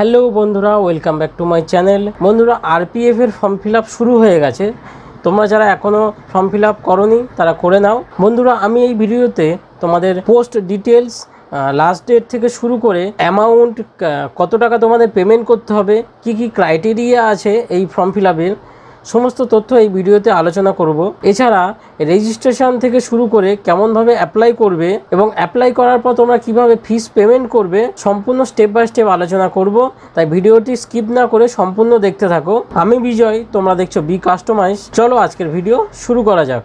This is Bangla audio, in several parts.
হ্যালো বন্ধুরা welcome back to my channel বন্ধুরা আরপিএফ এর ফর্ম ফিল শুরু হয়ে গেছে তোমরা যারা এখনও ফর্ম ফিল আপ তারা করে নাও বন্ধুরা আমি এই ভিডিওতে তোমাদের পোস্ট ডিটেলস লাস্ট ডেট থেকে শুরু করে অ্যামাউন্ট কত টাকা তোমাদের পেমেন্ট করতে হবে কি কি ক্রাইটেরিয়া আছে এই ফর্ম ফিল আপের সমস্ত তথ্য এই ভিডিওতে আলোচনা করব এছাড়া রেজিস্ট্রেশন থেকে শুরু করে কেমনভাবে অ্যাপ্লাই করবে এবং অ্যাপ্লাই করার পর তোমরা কিভাবে ফিস পেমেন্ট করবে সম্পূর্ণ স্টেপ বাই স্টেপ আলোচনা করব তাই ভিডিওটি স্কিপ না করে সম্পূর্ণ দেখতে থাকো আমি বিজয় তোমরা দেখছো বি কাস্টমাইজ চলো আজকের ভিডিও শুরু করা যাক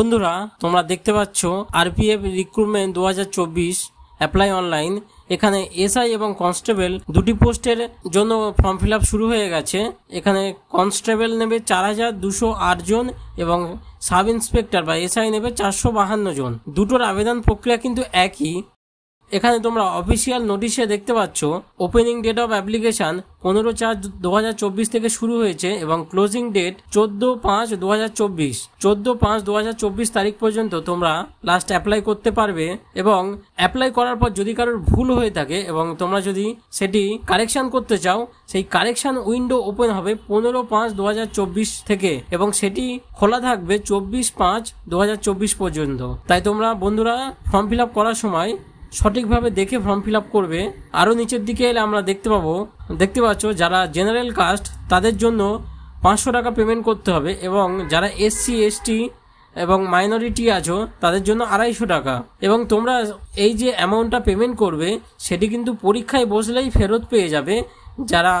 বন্ধুরা তোমরা দেখতে পাচ্ছ আরপিএফ রিক্রুটমেন্ট দু হাজার চব্বিশ অ্যাপ্লাই অনলাইন এখানে এসআই এবং কনস্টেবল দুটি পোস্টের জন্য ফর্ম ফিল শুরু হয়ে গেছে এখানে কনস্টেবল নেবে চার হাজার দুশো আট জন এবং সাব ইন্সপেক্টর বা এসআই নেবে চারশো বাহান্ন জন দুটোর আবেদন প্রক্রিয়া কিন্তু একই এখানে তোমরা অফিসিয়াল নোটিশে দেখতে পাচ্ছ ওপেনিং ডেট অফ অ্যাপ্লিকেশন পনেরো চার দু থেকে শুরু হয়েছে এবং ক্লোজিং ডেট চোদ্দ পাঁচ দু হাজার চব্বিশ চোদ্দ পাঁচ দু হাজার চব্বিশ তারিখ পর্যন্ত তোমরা লাস্ট অ্যাপ্লাই করতে পারবে এবং অ্যাপ্লাই করার পর যদি কারোর ভুল হয়ে থাকে এবং তোমরা যদি সেটি কারেকশান করতে চাও সেই কারেকশান উইন্ডো ওপেন হবে পনেরো পাঁচ দু হাজার চব্বিশ থেকে এবং সেটি খোলা থাকবে চব্বিশ পাঁচ দু হাজার চব্বিশ পর্যন্ত তাই তোমরা বন্ধুরা ফর্ম ফিল করার সময় সঠিকভাবে দেখে ফর্ম ফিল করবে আরও নিচের দিকে এলে আমরা দেখতে পাবো দেখতে পাচ্ছ যারা জেনারেল কাস্ট তাদের জন্য পাঁচশো টাকা পেমেন্ট করতে হবে এবং যারা এসসি এসটি এবং মাইনরিটি আছো তাদের জন্য আড়াইশো টাকা এবং তোমরা এই যে অ্যামাউন্টটা পেমেন্ট করবে সেটি কিন্তু পরীক্ষায় বসলেই ফেরত পেয়ে যাবে যারা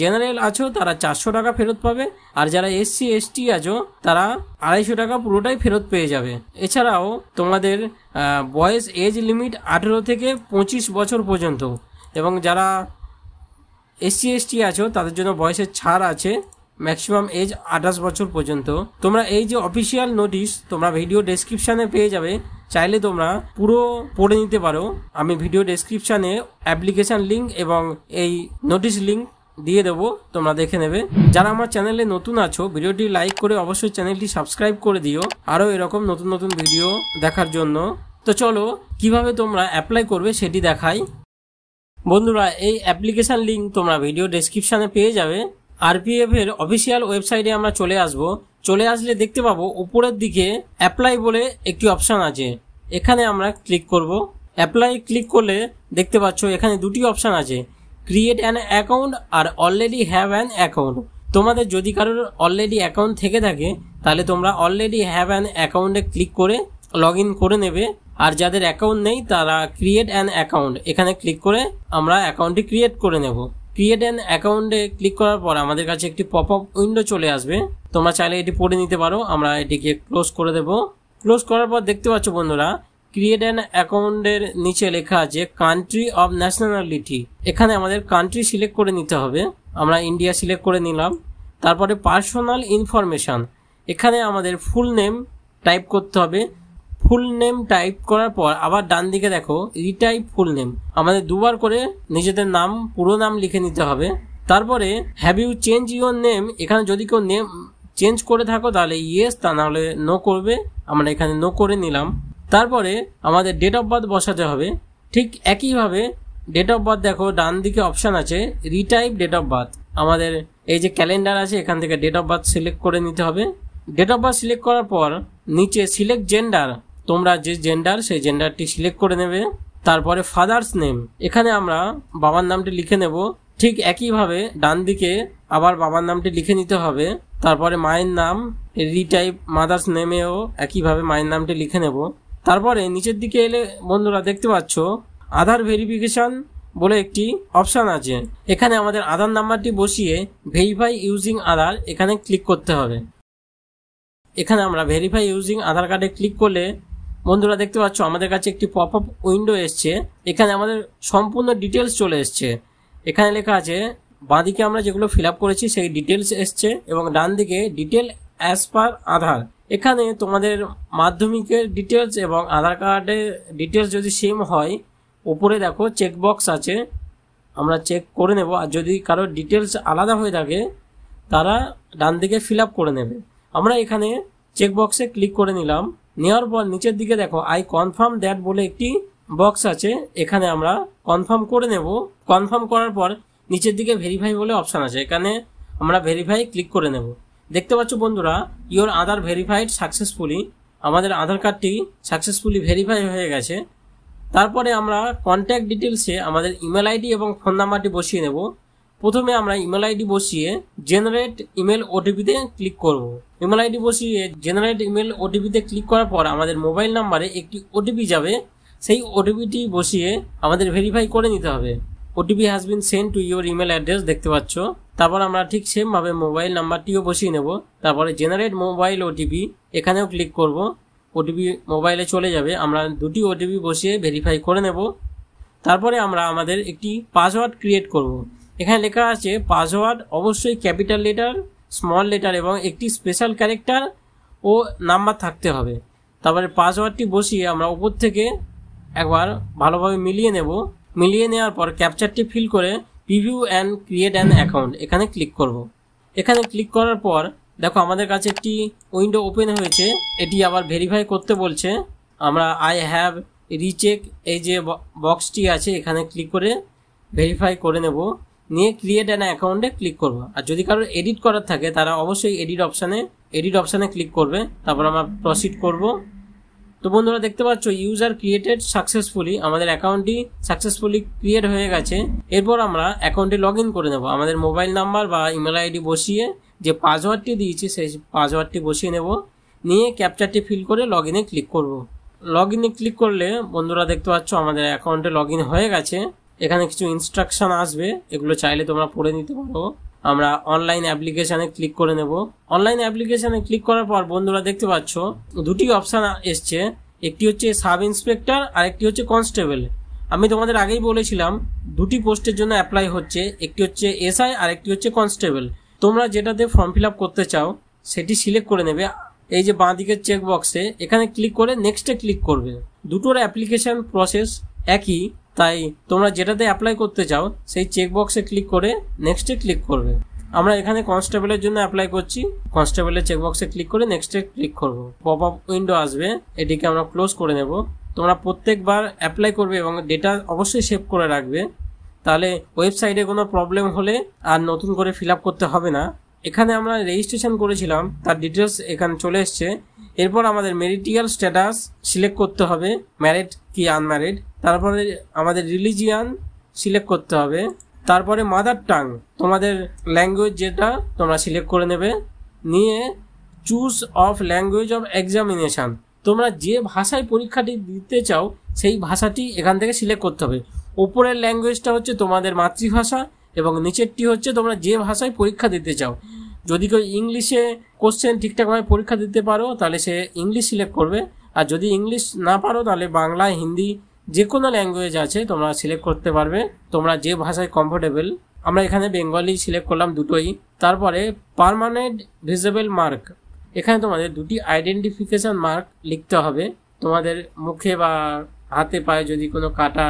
জেনারেল আছো তারা চারশো টাকা ফেরত পাবে আর যারা এসসি এসটি আছো তারা আড়াইশো টাকা পুরোটাই ফেরত পেয়ে যাবে এছাড়াও তোমাদের বয়স এজ লিমিট আঠেরো থেকে পঁচিশ বছর পর্যন্ত এবং যারা এসসি এসটি আছো তাদের জন্য বয়সের ছাড় আছে ম্যাক্সিমাম এজ আঠাশ বছর পর্যন্ত তোমরা এই যে অফিসিয়াল নোটিশ তোমরা ভিডিও ডেসক্রিপশানে পেয়ে যাবে চাইলে তোমরা পুরো পড়ে নিতে পারো আমি ভিডিও ডেসক্রিপশানে অ্যাপ্লিকেশান লিঙ্ক এবং এই নোটিশ লিঙ্ক দিয়ে দেবো তোমরা দেখে নেবে যারা আমার চ্যানেলে নতুন আছো ভিডিওটি লাইক করে অবশ্যই চ্যানেলটি সাবস্ক্রাইব করে দিও আরও এরকম নতুন নতুন ভিডিও দেখার জন্য তো চলো কিভাবে তোমরা অ্যাপ্লাই করবে সেটি দেখাই বন্ধুরা এই অ্যাপ্লিকেশান লিঙ্ক তোমরা ভিডিও ডেসক্রিপশানে পেয়ে যাবে আরপিএফ এর অফিসিয়াল ওয়েবসাইটে আমরা চলে আসব চলে আসলে দেখতে পাবো উপরের দিকে অ্যাপ্লাই বলে একটি অপশান আছে এখানে আমরা ক্লিক করব অ্যাপ্লাই ক্লিক করলে দেখতে পাচ্ছ এখানে দুটি অপশান আছে ক্রিয়েট অ্যান অ্যাকাউন্ট আর অলরেডি হ্যাভ অ্যান অ্যাকাউন্ট তোমাদের যদি কারোর অলরেডি অ্যাকাউন্ট থেকে থাকে তাহলে তোমরা অলরেডি হ্যাভ অ্যান অ্যাকাউন্টে ক্লিক করে লগ করে নেবে আর যাদের অ্যাকাউন্ট নেই তারা ক্রিয়েট অ্যান অ্যাকাউন্ট এখানে ক্লিক করে আমরা অ্যাকাউন্টটি ক্রিয়েট করে নেব ক্রিয়েট অ্যান অ্যাকাউন্টে ক্লিক করার পর আমাদের কাছে একটি পপ আপ উইন্ডো চলে আসবে তোমরা চাইলে এটি পড়ে নিতে পারো আমরা এটিকে ক্লোজ করে দেবো ক্লোজ করার পর দেখতে পাচ্ছ বন্ধুরা ক্রিয়েট অ্যান অ্যাকাউন্টের নিচে লেখা আছে কান্ট্রি অফ ন্যাশনালিটি এখানে আমাদের কান্ট্রি সিলেক্ট করে নিতে হবে আমরা ইন্ডিয়া সিলেক্ট করে নিলাম তারপরে পার্সোনাল ইনফরমেশান এখানে আমাদের ফুল নেম টাইপ করতে হবে ফুল নেম টাইপ করার পর আবার ডান দিকে দেখো রিটাইপ ফুল নেম আমাদের দুবার করে নিজেদের নাম পুরো নাম লিখে নিতে হবে তারপরে have you change your name এখানে যদি কেউ নেম চেঞ্জ করে থাকো তাহলে ইয়েস তা নাহলে নো করবে আমরা এখানে নো করে নিলাম তারপরে আমাদের ডেট অফ বার্থ বসাতে হবে ঠিক একইভাবে ডেট অফ বার্থ দেখো ডান দিকে অপশান আছে রিটাইপ ডেট অফ বার্থ আমাদের এই যে ক্যালেন্ডার আছে এখান থেকে ডেট অফ বার্থ সিলেক্ট করে নিতে হবে ডেট অফ বার্থ সিলেক্ট করার পর নিচে সিলেক্ট জেন্ডার তোমরা যে জেন্ডার সেই জেন্ডারটি সিলেক্ট করে নেবে তারপরে ফাদার্স নেম এখানে আমরা বাবার নামটি লিখে নেব ঠিক একইভাবে ডান দিকে আবার বাবার নামটি লিখে নিতে হবে তারপরে মায়ের নাম রিটাইপ মাদার্স নেমেও একইভাবে মায়ের নামটি লিখে নেব তারপরে নিচের দিকে এলে বন্ধুরা দেখতে পাচ্ছ আধার ভেরিফিকেশন বলে একটি অপশান আছে এখানে আমাদের আধার নাম্বারটি বসিয়ে ভেরিফাই ইউজিং আধার এখানে ক্লিক করতে হবে এখানে আমরা ভেরিফাই ইউজিং আধার কার্ডে ক্লিক করলে বন্ধুরা দেখতে পাচ্ছ আমাদের কাছে একটি পপ আপ উইন্ডো এসছে এখানে আমাদের সম্পূর্ণ ডিটেলস চলে এসছে এখানে লেখা আছে বাঁদিকে আমরা যেগুলো ফিল করেছি সেই ডিটেলস এসছে এবং ডান দিকে ডিটেল অ্যাজ পার আধার এখানে তোমাদের মাধ্যমিকের ডিটেলস এবং আধার কার্ডের ডিটেলস যদি সেম হয় উপরে দেখো চেকবক্স আছে আমরা চেক করে নেব আর যদি কারোর ডিটেলস আলাদা হয়ে থাকে তারা ডান দিকে ফিল করে নেবে আমরা এখানে চেকবক্সে ক্লিক করে নিলাম নেওয়ার পর নিচের দিকে দেখো আই কনফার্ম দ্যাট বলে একটি বক্স আছে এখানে আমরা কনফার্ম করে নেব কনফার্ম করার পর নিচের দিকে ভেরিফাই বলে অপশান আছে এখানে আমরা ভেরিফাই ক্লিক করে নেব দেখতে পাচ্ছ বন্ধুরা ইওর আধার ভেরিফাইড সাকসেসফুলি আমাদের আধার কার্ডটি সাকসেসফুলি ভেরিফাই হয়ে গেছে তারপরে আমরা কন্ট্যাক্ট ডিটেলসে আমাদের ইমেল আইডি এবং ফোন নাম্বারটি বসিয়ে নেব প্রথমে আমরা ইমেল আইডি বসিয়ে জেনারেট ইমেল ওটিপিতে ক্লিক করব ইমেল আইডি বসিয়ে জেনারেট ইমেল ওটিপিতে ক্লিক করার পর আমাদের মোবাইল নাম্বারে একটি ওটিপি যাবে সেই ওটিপিটি বসিয়ে আমাদের ভেরিফাই করে নিতে হবে OTP has been send to your email address দেখতে পাচ্ছ তারপর আমরা ঠিক সেমভাবে মোবাইল নাম্বারটিও বসিয়ে নেব তারপরে জেনারেট মোবাইল ওটিপি এখানেও ক্লিক করব ওটিপি মোবাইলে চলে যাবে আমরা দুটি ওটিপি বসিয়ে ভেরিফাই করে নেব তারপরে আমরা আমাদের একটি পাসওয়ার্ড ক্রিয়েট করব। এখানে লেখা আছে পাসওয়ার্ড অবশ্যই ক্যাপিটাল লেটার স্মল লেটার এবং একটি স্পেশাল ক্যারেক্টার ও নাম্বার থাকতে হবে তারপরে পাসওয়ার্ডটি বসিয়ে আমরা উপর থেকে একবার ভালোভাবে মিলিয়ে নেব মিলিয়ে নেওয়ার পর ক্যাপচারটি ফিল করে preview and create an account এখানে ক্লিক করব। এখানে ক্লিক করার পর দেখো আমাদের কাছে একটি উইন্ডো ওপেন হয়েছে এটি আবার ভেরিফাই করতে বলছে আমরা আই হ্যাভ রিচেক এই যে বক্সটি আছে এখানে ক্লিক করে ভেরিফাই করে নেব নিয়ে ক্রিয়েট অ্যান অ্যাকাউন্টে ক্লিক করবো আর যদি কারোর এডিট করার থাকে তারা অবশ্যই এডিট অপশানে এডিট অপশানে ক্লিক করবে তারপর আমরা প্রসিড করব তো বন্ধুরা দেখতে পাচ্ছ ইউজার ক্রিয়েটেড সাকসেসফুলি আমাদের অ্যাকাউন্টটি সাকসেসফুলি ক্রিয়েট হয়ে গেছে এরপর আমরা অ্যাকাউন্টে লগ ইন করে নেব আমাদের মোবাইল নাম্বার বা ইমেল আইডি বসিয়ে যে পাসওয়ার্ডটি দিয়েছি সেই পাসওয়ার্ডটি বসিয়ে নেব নিয়ে ক্যাপচারটি ফিল করে লগ ইনে ক্লিক করব লগ ইনে ক্লিক করলে বন্ধুরা দেখতে পাচ্ছ আমাদের অ্যাকাউন্টে লগ ইন হয়ে গেছে এখানে কিছু ইনস্ট্রাকশন আসবে এগুলো চাইলে তোমরা পড়ে নিতে পারো আমরা অনলাইন অ্যাপ্লিকেশানে ক্লিক করে নেব অনলাইন অ্যাপ্লিকেশানে ক্লিক করার পর বন্ধুরা দেখতে পাচ্ছ দুটি অপশান এসছে একটি হচ্ছে সাব ইন্সপেক্টর আর একটি হচ্ছে কনস্টেবল আমি তোমাদের আগেই বলেছিলাম দুটি পোস্টের জন্য অ্যাপ্লাই হচ্ছে একটি হচ্ছে এসআই আর একটি হচ্ছে কনস্টেবল তোমরা যেটাতে ফর্ম ফিল করতে চাও সেটি সিলেক্ট করে নেবে এই যে বাঁ দিকের চেক বক্সে এখানে ক্লিক করে নেক্সটে ক্লিক করবে দুটোর অ্যাপ্লিকেশন প্রসেস একই তাই তোমরা যেটাতে অ্যাপ্লাই করতে চাও সেই চেকবক্সে ক্লিক করে নেক্সটে ক্লিক করবে আমরা এখানে কনস্টেবলের জন্য অ্যাপ্লাই করছি কনস্টেবলের চেকবক্সে ক্লিক করে নেক্সটে ক্লিক করব পপ আপ উইন্ডো আসবে এটিকে আমরা ক্লোজ করে নেব তোমরা প্রত্যেকবার অ্যাপ্লাই করবে এবং ডেটা অবশ্যই সেভ করে রাখবে তাহলে ওয়েবসাইটে কোনো প্রবলেম হলে আর নতুন করে ফিল করতে হবে না এখানে আমরা রেজিস্ট্রেশন করেছিলাম তার ডিটেলস এখানে চলে এসছে এরপর আমাদের মেরিটিয়াল স্ট্যাটাস সিলেক্ট করতে হবে ম্যারিড কি আনম্যারিড তারপরে আমাদের রিলিজিয়ান সিলেক্ট করতে হবে তারপরে মাদার টাং তোমাদের ল্যাঙ্গুয়েজ যেটা তোমরা সিলেক্ট করে নেবে নিয়ে choose of language of examination তোমরা যে ভাষায় পরীক্ষাটি দিতে চাও সেই ভাষাটি এখান থেকে সিলেক্ট করতে হবে ওপরের ল্যাঙ্গুয়েজটা হচ্ছে তোমাদের মাতৃভাষা এবং নিচেরটি হচ্ছে তোমরা যে ভাষায় পরীক্ষা দিতে চাও যদি কেউ ইংলিশে কোশ্চেন ঠিকঠাকভাবে পরীক্ষা দিতে পারো তাহলে সে ইংলিশ সিলেক্ট করবে আর যদি ইংলিশ না পারো তাহলে বাংলা হিন্দি যে কোনো ল্যাঙ্গুয়েজ আছে তোমরা সিলেক্ট করতে পারবে তোমরা যে ভাষায় কমফোর্টেবল আমরা এখানে বেঙ্গলি সিলেক্ট করলাম দুটোই তারপরে পারমানেন্ট ভিজেবল মার্ক এখানে তোমাদের দুটি আইডেন্টিফিকেশান মার্ক লিখতে হবে তোমাদের মুখে বা হাতে পায়ে যদি কোনো কাটা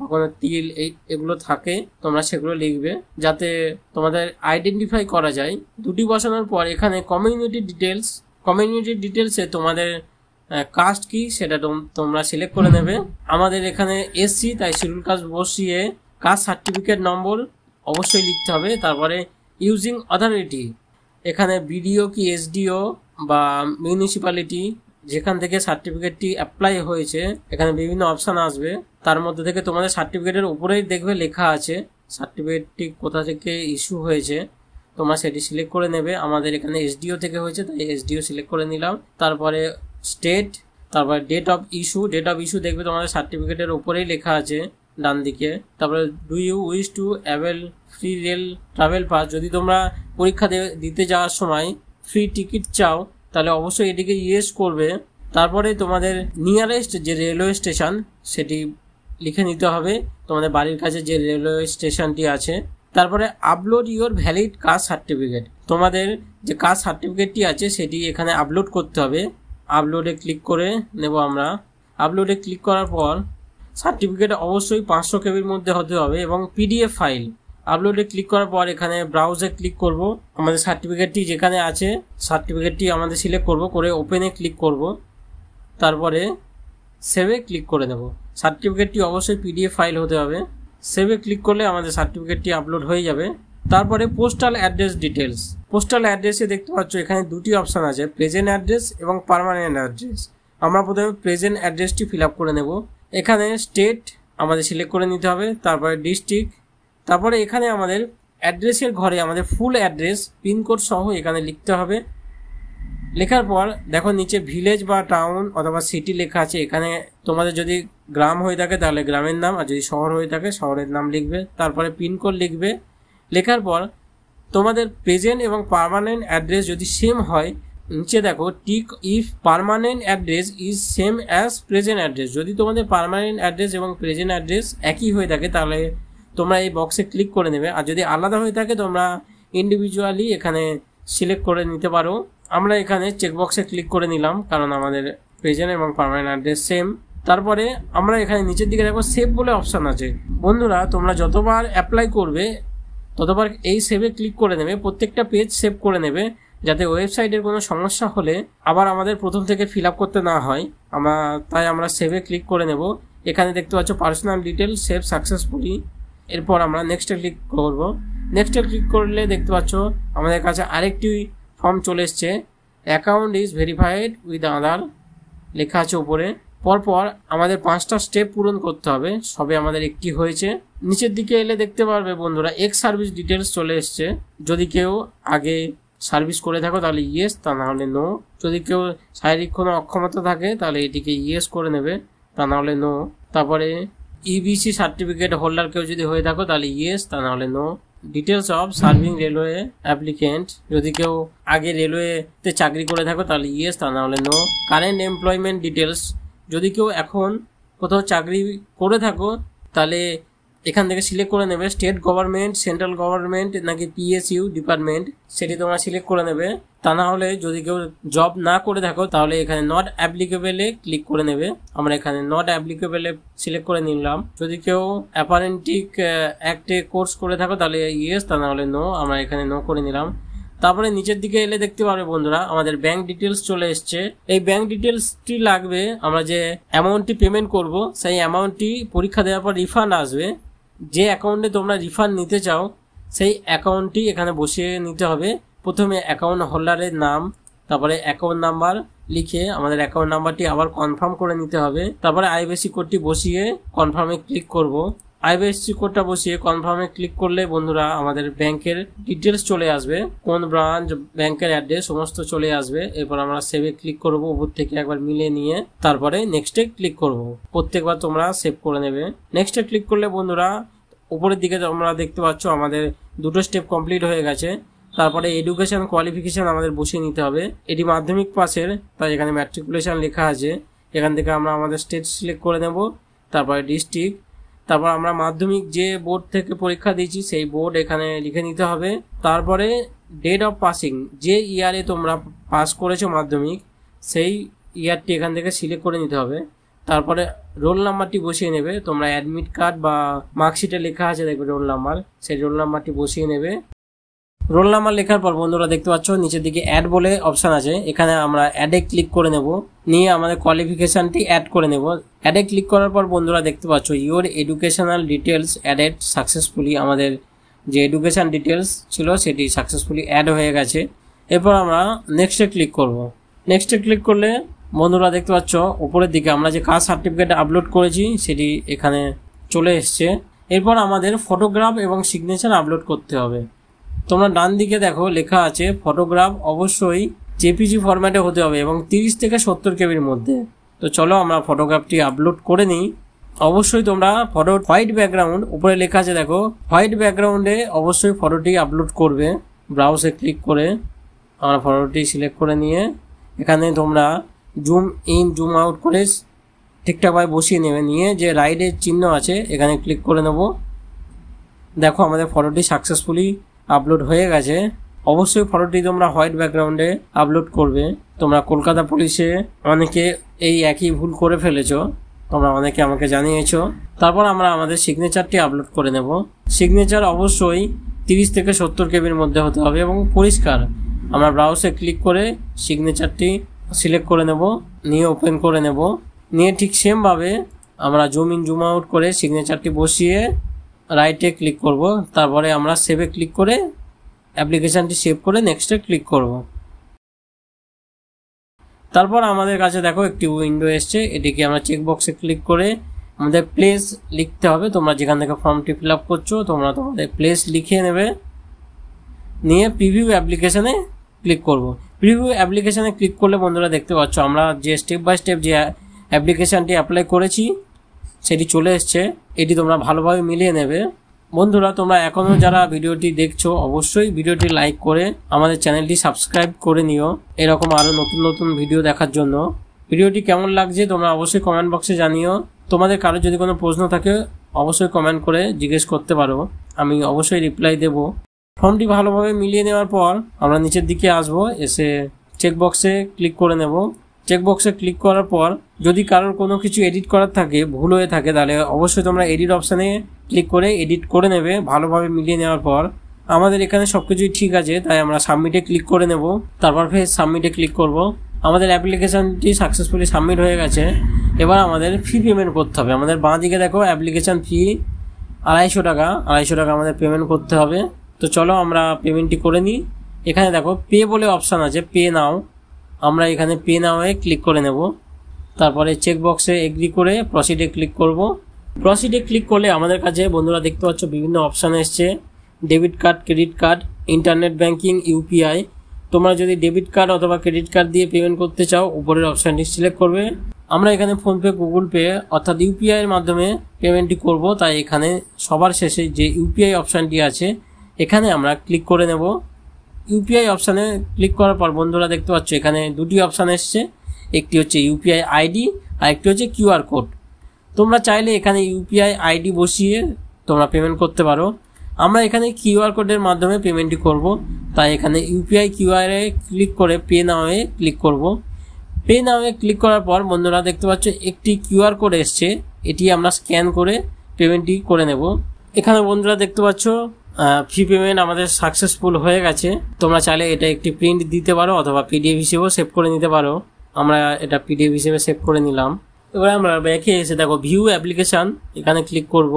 কখনো তিল এই এগুলো থাকে তোমরা সেগুলো লিখবে যাতে তোমাদের আইডেন্টিফাই করা যায় দুটি বসানোর পর এখানে কমিউনিটি ডিটেলস কমিউনিটি ডিটেলসে তোমাদের কাস্ট কি সেটা তোমরা সিলেক্ট করে নেবে আমাদের এখানে এসসি তাই শিডিউল কাস্ট বসিয়ে কাস্ট সার্টিফিকেট নম্বর অবশ্যই লিখতে হবে তারপরে ইউজিং অথরিটি এখানে বিডিও কি এসডিও বা মিউনিসিপ্যালিটি যেখান থেকে সার্টিফিকেটটি অ্যাপ্লাই হয়েছে এখানে বিভিন্ন অপশান আসবে তার মধ্যে থেকে তোমাদের সার্টিফিকেটের উপরেই দেখবে লেখা আছে সার্টিফিকেটটি কোথা থেকে ইস্যু হয়েছে তোমার সেটি সিলেক্ট করে নেবে আমাদের এখানে এসডিও থেকে হয়েছে তাই এসডিও সিলেক্ট করে নিলাম তারপরে স্টেট তারপরে date of issue date of issue দেখবে তোমাদের সার্টিফিকেটের উপরেই লেখা আছে ডান দিকে তারপরে do you wish to avail free rail travel pass যদি তোমরা পরীক্ষা দিতে যাওয়ার সময় ফ্রি টিকিট চাও তাহলে অবশ্যই এটিকে ইয়েস করবে তারপরে তোমাদের নিয়ারেস্ট যে রেলওয়ে স্টেশন সেটি লিখে নিতে হবে তোমাদের বাড়ির কাছে যে রেলওয়ে স্টেশনটি আছে তারপরে upload your valid caste certificate তোমাদের যে কাস্ট সার্টিফিকেটটি আছে সেটি এখানে আপলোড করতে হবে আপলোডে ক্লিক করে নেব আমরা আপলোডে ক্লিক করার পর সার্টিফিকেট অবশ্যই পাঁচশো কেবির মধ্যে হতে হবে এবং পিডিএফ ফাইল আপলোডে ক্লিক করার পর এখানে ব্রাউজে ক্লিক করব আমাদের সার্টিফিকেটটি যেখানে আছে সার্টিফিকেটটি আমাদের সিলেক্ট করব করে ওপেনে ক্লিক করব তারপরে সেভে ক্লিক করে দেব সার্টিফিকেটটি অবশ্যই পিডিএফ ফাইল হতে হবে সেভে ক্লিক করলে আমাদের সার্টিফিকেটটি আপলোড হয়ে যাবে তারপরে পোস্টাল অ্যাড্রেস ডিটেলস পোস্টাল অ্যাড্রেসে দেখতে পাচ্ছ এখানে দুটি অপশান আছে প্রেজেন্ট অ্যাড্রেস এবং পারমানেন্ট অ্যাড্রেস আমরা প্রথমে প্রেজেন্ট অ্যাড্রেসটি ফিল আপ করে নেব এখানে স্টেট আমাদের সিলেক্ট করে নিতে হবে তারপরে ডিস্ট্রিক্ট তারপরে এখানে আমাদের অ্যাড্রেসের ঘরে আমাদের ফুল অ্যাড্রেস পিনকোড সহ এখানে লিখতে হবে লেখার পর দেখো নিচে ভিলেজ বা টাউন অথবা সিটি লেখা আছে এখানে তোমাদের যদি গ্রাম হয়ে থাকে তাহলে গ্রামের নাম আর যদি শহর হয়ে থাকে শহরের নাম লিখবে তারপরে পিনকোড লিখবে লেখার পর তোমাদের প্রেজেন্ট এবং পারমানেন্ট অ্যাড্রেস যদি সেম হয় নিচে দেখো tick if permanent address is same as present address যদি তোমাদের পারমানেন্ট অ্যাড্রেস এবং প্রেজেন্ট অ্যাড্রেস একই হয়ে থাকে তাহলে তোমরা এই বক্সে ক্লিক করে নেবে আর যদি আলাদা হয়ে থাকে তোমরা ইন্ডিভিজুয়ালি এখানে সিলেক্ট করে নিতে পারো আমরা এখানে চেকবক্সে ক্লিক করে নিলাম কারণ আমাদের প্রেজেন্ট এবং পারমানেন্ট অ্যাড্রেস সেম তারপরে আমরা এখানে নিচের দিকে দেখো সেভ বলে অপশান আছে বন্ধুরা তোমরা যতবার অ্যাপ্লাই করবে ততবার এই সেভে ক্লিক করে নেবে প্রত্যেকটা পেজ সেভ করে নেবে যাতে ওয়েবসাইটের কোনো সমস্যা হলে আবার আমাদের প্রথম থেকে ফিল আপ করতে না হয় আমরা তাই আমরা সেভে ক্লিক করে নেব এখানে দেখতে পাচ্ছ পার্সোনাল ডিটেল সেভ সাকসেসফুলি এরপর আমরা নেক্সটে ক্লিক করব নেক্সটে ক্লিক করলে দেখতে পাচ্ছ আমাদের কাছে আরেকটি ফর্ম চলে এসছে account is verified with Aadhaar লেখা আছে উপরে পরপর আমাদের পাঁচটা স্টেপ পূরণ করতে হবে সবে আমাদের একটি হয়েছে নিচের দিকে এলে দেখতে পারবে বন্ধুরা এক্স সার্ভিস ডিটেলস চলে এসছে যদি কেউ আগে সার্ভিস করে থাকো তাহলে ইয়েস তা না হলে নো যদি কেউ শারীরিক কোনো অক্ষমতা থাকে তাহলে এটিকে ইয়েস করে নেবে তা না হলে নো তারপরে ইবিসি সার্টিফিকেট হোল্ডার কেউ যদি হয়ে থাকো তাহলে ইয়েস তা নাহলে no details of serving railway applicant যদি কেউ আগে রেলওয়েতে চাকরি করে থাকো তাহলে ইয়েস তা নাহলে নো কারেন্ট এমপ্লয়মেন্ট ডিটেলস যদি কেউ এখন কোথাও চাকরি করে থাকো তাহলে এখান থেকে সিলেক্ট করে নেবে স্টেট গভর্নমেন্ট সেন্ট্রাল গভর্নমেন্ট নাকি পিএসইউ ডিপার্টমেন্ট সেটি তোমরা সিলেক্ট করে নেবে তা না হলে যদি কেউ জব না করে থাকো তাহলে এখানে নট অ্যাপ্লিকেবেলে ক্লিক করে নেবে আমরা এখানে নট অ্যাপ্লিকেবেলে সিলেক্ট করে নিলাম যদি কেউ অ্যাপারেন্টিক অ্যাক্টে কোর্স করে থাকো তাহলে ইয়েস তা না হলে নো আমরা এখানে নো করে নিলাম তারপরে নিচের দিকে এলে দেখতে পারবে বন্ধুরা আমাদের ব্যাংক ডিটেলস চলে এসছে এই ব্যাংক ডিটেলসটি লাগবে আমরা যে অ্যামাউন্টটি পেমেন্ট করব সেই অ্যামাউন্টটি পরীক্ষা দেওয়ার পর রিফান্ড আসবে যে অ্যাকাউন্টে তোমরা রিফান্ড নিতে চাও সেই অ্যাকাউন্টটি এখানে বসিয়ে নিতে হবে প্রথমে অ্যাকাউন্ট হোল্ডারের নাম তারপরে অ্যাকাউন্ট নাম্বার লিখে আমাদের অ্যাকাউন্ট নাম্বারটি আবার কনফার্ম করে নিতে হবে তারপরে আইবিএসি কোডটি বসিয়ে কনফার্মে ক্লিক করব আইবিএসসি কোডটা বসিয়ে কনফার্মে ক্লিক করলে বন্ধুরা আমাদের ব্যাংকের ডিটেলস চলে আসবে কোন ব্রাঞ্চ ব্যাংকের অ্যাড্রেস সমস্ত চলে আসবে এরপর আমরা সেভে ক্লিক করব উপর থেকে একবার মিলে নিয়ে তারপরে নেক্সটে ক্লিক করব প্রত্যেকবার তোমরা সেভ করে নেবে নেক্সটে ক্লিক করলে বন্ধুরা উপরের দিকে তোমরা দেখতে পাচ্ছ আমাদের দুটো স্টেপ কমপ্লিট হয়ে গেছে তারপরে এডুকেশন কোয়ালিফিকেশান আমাদের বসিয়ে নিতে হবে এটি মাধ্যমিক পাশের তাই এখানে ম্যাট্রিকুলেশান লেখা আছে এখান থেকে আমরা আমাদের স্টেট সিলেক্ট করে নেব তারপরে ডিস্ট্রিক্ট তারপর আমরা মাধ্যমিক যে বোর্ড থেকে পরীক্ষা দিয়েছি সেই বোর্ড এখানে লিখে নিতে হবে তারপরে ডেট অফ পাসিং যে ইয়ারে তোমরা পাস করেছো মাধ্যমিক সেই ইয়ারটি এখান থেকে সিলেক্ট করে নিতে হবে তারপরে রোল নাম্বারটি বসিয়ে নেবে তোমরা অ্যাডমিট কার্ড বা মার্কশিটে লেখা আছে দেখবে রোল নাম্বার সেই রোল নাম্বারটি বসিয়ে নেবে রোল নাম্বার লেখার পর বন্ধুরা দেখতে পাচ্ছ নিচের দিকে অ্যাড বলে অপশান আছে এখানে আমরা অ্যাডে ক্লিক করে নেব নিয়ে আমাদের কোয়ালিফিকেশানটি অ্যাড করে নেব অ্যাডে ক্লিক করার পর বন্ধুরা দেখতে পাচ্ছ your educational details added successfully আমাদের যে এডুকেশান ডিটেলস ছিল সেটি সাকসেসফুলি অ্যাড হয়ে গেছে এরপর আমরা নেক্সটে ক্লিক করব নেক্সটে ক্লিক করলে বন্ধুরা দেখতে পাচ্ছ উপরের দিকে আমরা যে কাজ সার্টিফিকেট আপলোড করেছি সেটি এখানে চলে এসছে এরপর আমাদের ফটোগ্রাফ এবং সিগনেচার আপলোড করতে হবে তোমরা ডান দিকে দেখো লেখা আছে ফটোগ্রাফ অবশ্যই জেপিজি ফরম্যাটে হতে হবে এবং তিরিশ থেকে সত্তর কেবির মধ্যে তো চলো আমরা ফটোগ্রাফটি আপলোড করে নিই অবশ্যই তোমরা ফটো হোয়াইট ব্যাকগ্রাউন্ড উপরে লেখা আছে দেখো হোয়াইট ব্যাকগ্রাউন্ডে অবশ্যই ফটোটি আপলোড করবে ব্রাউজে ক্লিক করে আমরা ফটোটি সিলেক্ট করে নিয়ে এখানে তোমরা জুম ইন জুম আউট করে ঠিকঠাকভাবে বসিয়ে নেবে নিয়ে যে রাইডের চিহ্ন আছে এখানে ক্লিক করে নেব দেখো আমাদের ফটোটি সাকসেসফুলি আপলোড হয়ে গেছে অবশ্যই ফটোটি তোমরা হোয়াইট ব্যাকগ্রাউন্ডে আপলোড করবে তোমরা কলকাতা পুলিশে অনেকে এই একই ভুল করে ফেলেছো তোমরা অনেকে আমাকে জানিয়েছো তারপর আমরা আমাদের সিগনেচারটি আপলোড করে নেব সিগনেচার অবশ্যই তিরিশ থেকে সত্তর কেবির মধ্যে হতে হবে এবং পরিষ্কার আমরা ব্রাউসে ক্লিক করে সিগনেচারটি সিলেক্ট করে নেব নিয়ে ওপেন করে নেব নিয়ে ঠিক সেমভাবে আমরা জুম ইন জুম আউট করে সিগনেচারটি বসিয়ে রাইটে ক্লিক করব তারপরে আমরা সেভে ক্লিক করে অ্যাপ্লিকেশানটি সেভ করে নেক্সটে ক্লিক করব তারপর আমাদের কাছে দেখো একটি উইন্ডো এসছে এটিকে আমরা চেকবক্সে ক্লিক করে আমাদের প্লেস লিখতে হবে তোমরা যেখান থেকে ফর্মটি ফিল আপ করছো তোমরা তোমাদের প্লেস লিখে নেবে নিয়ে প্রিভিউ অ্যাপ্লিকেশানে ক্লিক করব প্রিভিউ অ্যাপ্লিকেশানে ক্লিক করলে বন্ধুরা দেখতে পাচ্ছ আমরা যে স্টেপ বাই স্টেপ যে অ্যাপ্লিকেশানটি অ্যাপ্লাই করেছি সেটি চলে এসছে এটি তোমরা ভালোভাবে মিলিয়ে নেবে বন্ধুরা তোমরা এখনও যারা ভিডিওটি দেখছো অবশ্যই ভিডিওটি লাইক করে আমাদের চ্যানেলটি সাবস্ক্রাইব করে নিও এরকম আরও নতুন নতুন ভিডিও দেখার জন্য ভিডিওটি কেমন লাগছে তোমরা অবশ্যই কমেন্ট বক্সে জানিও তোমাদের কারো যদি কোনো প্রশ্ন থাকে অবশ্যই কমেন্ট করে জিজ্ঞেস করতে পারো আমি অবশ্যই রিপ্লাই দেব ফর্মটি ভালোভাবে মিলিয়ে নেওয়ার পর আমরা নিচের দিকে আসব এসে চেকবক্সে ক্লিক করে নেব চেকবক্সে ক্লিক করার পর যদি কারোর কোনো কিছু এডিট করার থাকে ভুল হয়ে থাকে তাহলে অবশ্যই তোমরা এডিট অপশানে ক্লিক করে এডিট করে নেবে ভালোভাবে মিলিয়ে নেওয়ার পর আমাদের এখানে সব কিছুই ঠিক আছে তাই আমরা সাবমিটে ক্লিক করে নেব তারপর ফের সাবমিটে ক্লিক করব আমাদের অ্যাপ্লিকেশানটি সাকসেসফুলি সাবমিট হয়ে গেছে এবার আমাদের ফি পেমেন্ট করতে হবে আমাদের বাঁ দিকে দেখো অ্যাপ্লিকেশান ফি আড়াইশো টাকা আড়াইশো টাকা আমাদের পেমেন্ট করতে হবে তো চলো আমরা পেমেন্টটি করে নিই এখানে দেখো পে বলে অপশান আছে পে নাও আমরা এখানে পে নাও হয়ে ক্লিক করে নেব তারপরে চেক বক্সে এগ্রি করে প্রসিডে ক্লিক করব প্রসিডে ক্লিক করলে আমাদের কাছে বন্ধুরা দেখতে পাচ্ছ বিভিন্ন অপশান এসছে debit card credit card internet banking UPI তোমরা যদি ডেবিট কার্ড অথবা ক্রেডিট কার্ড দিয়ে পেমেন্ট করতে চাও উপরের অপশানটি সিলেক্ট করবে আমরা এখানে ফোনপে গুগল পে অর্থাৎ ইউপিআইয়ের মাধ্যমে পেমেন্টটি করব তাই এখানে সবার শেষে যে ইউপিআই অপশানটি আছে এখানে আমরা ক্লিক করে নেব ইউপিআই অপশানে ক্লিক করার পর বন্ধুরা দেখতে পাচ্ছ এখানে দুটি অপশান এসছে একটি হচ্ছে ইউপিআই আইডি আর একটি হচ্ছে কিউআর কোড তোমরা চাইলে এখানে ইউপিআই আইডি বসিয়ে তোমরা পেমেন্ট করতে পারো আমরা এখানে কিউআর কোডের মাধ্যমে পেমেন্টটি করব তাই এখানে ইউপিআই কিউআর এ ক্লিক করে পে নামে ক্লিক করব পে নামে ক্লিক করার পর বন্ধুরা দেখতে পাচ্ছ একটি কিউআর কোড এসছে এটি আমরা স্ক্যান করে পেমেন্টটি করে নেব এখানে বন্ধুরা দেখতে পাচ্ছ ফি পেমেন্ট আমাদের সাকসেসফুল হয়ে গেছে তোমরা চাইলে এটা একটি প্রিন্ট দিতে পারো অথবা পিডিএফ হিসেবেও সেভ করে নিতে পারো আমরা এটা পিডিএফ হিসেবে সেভ করে নিলাম এবার আমরা ব্যাকে এসে দেখো ভিউ অ্যাপ্লিকেশান এখানে ক্লিক করব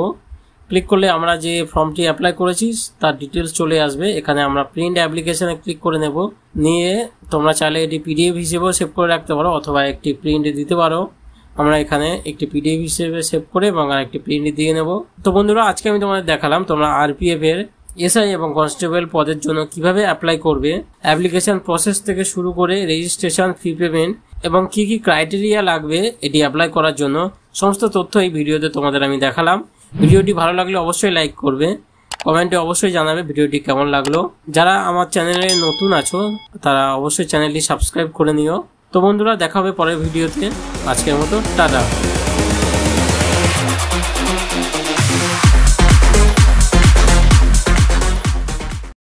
ক্লিক করলে আমরা যে ফর্মটি অ্যাপ্লাই করেছি তার ডিটেলস চলে আসবে এখানে আমরা প্রিন্ট অ্যাপ্লিকেশানে ক্লিক করে নেব নিয়ে তোমরা চাইলে এটি পিডিএফ হিসেবেও সেভ করে রাখতে পারো অথবা একটি প্রিন্ট দিতে পারো আমরা এখানে একটি পিডিএফ হিসেবে সেভ করে এবং একটি প্রিন্ট দিয়ে নেব তো বন্ধুরা আজকে আমি তোমাদের দেখালাম তোমরা আরপিএফ এর এসআই এবং কনস্টেবল পদের জন্য কিভাবে অ্যাপ্লাই করবে অ্যাপ্লিকেশন প্রসেস থেকে শুরু করে রেজিস্ট্রেশন ফি পেমেন্ট এবং কি কি ক্রাইটেরিয়া লাগবে এটি অ্যাপ্লাই করার জন্য সমস্ত তথ্য এই ভিডিওতে তোমাদের আমি দেখালাম ভিডিওটি ভালো লাগলে অবশ্যই লাইক করবে কমেন্টে অবশ্যই জানাবে ভিডিওটি কেমন লাগলো যারা আমার চ্যানেলে নতুন আছো তারা অবশ্যই চ্যানেলটি সাবস্ক্রাইব করে নিও তো বন্ধুরা দেখা হবে পরের ভিডিওতে আজকের মতো টাটা